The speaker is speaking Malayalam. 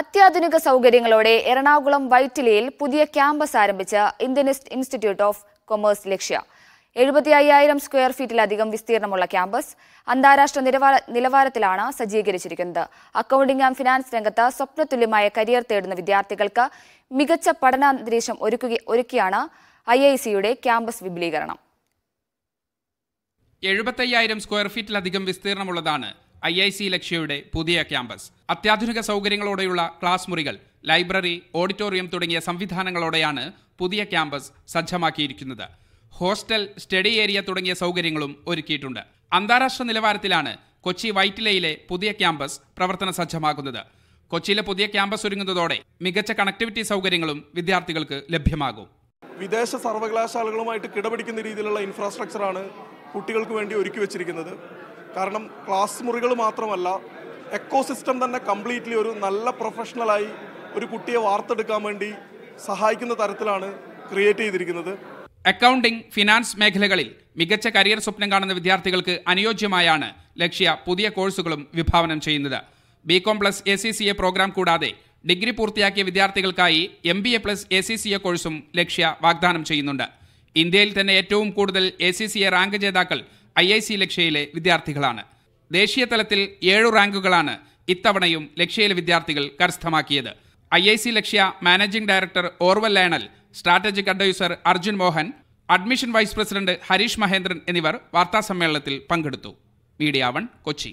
അത്യാധുനിക സൗകര്യങ്ങളോടെ എറണാകുളം വൈറ്റിലയിൽ പുതിയ ക്യാമ്പസ് ആരംഭിച്ച Indian institute of commerce Lakshya എഴുപത്തി അയ്യായിരം സ്ക്വയർ ഫീറ്റിലധികം വിസ്തീർണമുള്ള ക്യാമ്പസ് അന്താരാഷ്ട്ര നിലവാരത്തിലാണ് സജ്ജീകരിച്ചിരിക്കുന്നത് അക്കൌണ്ടിംഗ് ആൻഡ് ഫിനാൻസ് രംഗത്ത് സ്വപ്നതുല്യമായ കരിയർ തേടുന്ന വിദ്യാർത്ഥികൾക്ക് മികച്ച പഠനാന്തരീക്ഷം ഒരുക്കുക ഒരുക്കിയാണ് ഐ ഐ സിയുടെ ക്യാമ്പസ് വിപുലീകരണം എഴുപത്തയ്യായിരം സ്ക്വയർ ഫീറ്റിലധികം വിസ്തീർണമുള്ളതാണ് ഐ ഐ സി ലക്ഷ്യയുടെ പുതിയ ക്യാമ്പസ് അത്യാധുനിക സൗകര്യങ്ങളോടെയുള്ള ക്ലാസ് മുറികൾ ലൈബ്രറി ഓഡിറ്റോറിയം തുടങ്ങിയ സംവിധാനങ്ങളോടെയാണ് പുതിയ ക്യാമ്പസ് സജ്ജമാക്കിയിരിക്കുന്നത് ഹോസ്റ്റൽ സ്റ്റഡി ഏരിയ തുടങ്ങിയ സൗകര്യങ്ങളും ഒരുക്കിയിട്ടുണ്ട് അന്താരാഷ്ട്ര നിലവാരത്തിലാണ് കൊച്ചി വൈറ്റിലയിലെ പുതിയ ക്യാമ്പസ് പ്രവർത്തന സജ്ജമാക്കുന്നത് കൊച്ചിയിലെ പുതിയ ക്യാമ്പസ് ഒരുങ്ങുന്നതോടെ മികച്ച കണക്ടിവിറ്റി സൗകര്യങ്ങളും വിദ്യാർത്ഥികൾക്ക് ലഭ്യമാകും വിദേശ സർവകലാശാലകളുമായിട്ട് കിടപിടിക്കുന്ന രീതിയിലുള്ള ഇൻഫ്രാസ്ട്രക്ചറാണ് കുട്ടികൾക്ക് വേണ്ടി ഒരുക്കി വെച്ചിരിക്കുന്നത് കാരണം ക്ലാസ് മുറികൾ മാത്രമല്ല എക്കോസിസ്റ്റം തന്നെ കംപ്ലീറ്റ്ലി ഒരു നല്ല പ്രൊഫഷണലായി ഒരു കുട്ടിയെ വാർത്തെടുക്കാൻ വേണ്ടി സഹായിക്കുന്ന തരത്തിലാണ് ക്രിയേറ്റ് ചെയ്തിരിക്കുന്നത് അക്കൗണ്ടിംഗ് ഫിനാൻസ് മേഖലകളിൽ മികച്ച കരിയർ സ്വപ്നം കാണുന്ന വിദ്യാർത്ഥികൾക്ക് അനുയോജ്യമായാണ് ലക്ഷ്യ പുതിയ കോഴ്സുകളും വിഭാവനം ചെയ്യുന്നത് B com plus A C C A program കൂടാതെ ഡിഗ്രി പൂർത്തിയാക്കിയ വിദ്യാർത്ഥികൾക്കായി M B A plus A C C A കോഴ്സും ലക്ഷ്യ വാഗ്ദാനം ചെയ്യുന്നുണ്ട് ഇന്ത്യയിൽ തന്നെ ഏറ്റവും കൂടുതൽ A C C A rank ജേതാക്കൾ ഐ ഐ സി ലക്ഷ്യയിലെ വിദ്യാർത്ഥികളാണ് ദേശീയ തലത്തിൽ ഏഴു റാങ്കുകളാണ് ഇത്തവണയും ലക്ഷ്യയിലെ വിദ്യാർത്ഥികൾ കരസ്ഥമാക്കിയത് ഐ ഐ സി Lakshya managing director Orwell Lionel strategic adviser Arjun Mohan admission vice president Harish Mahendran എന്നിവർ വാർത്താസമ്മേളനത്തിൽ പങ്കെടുത്തു മീഡിയ വൺ കൊച്ചി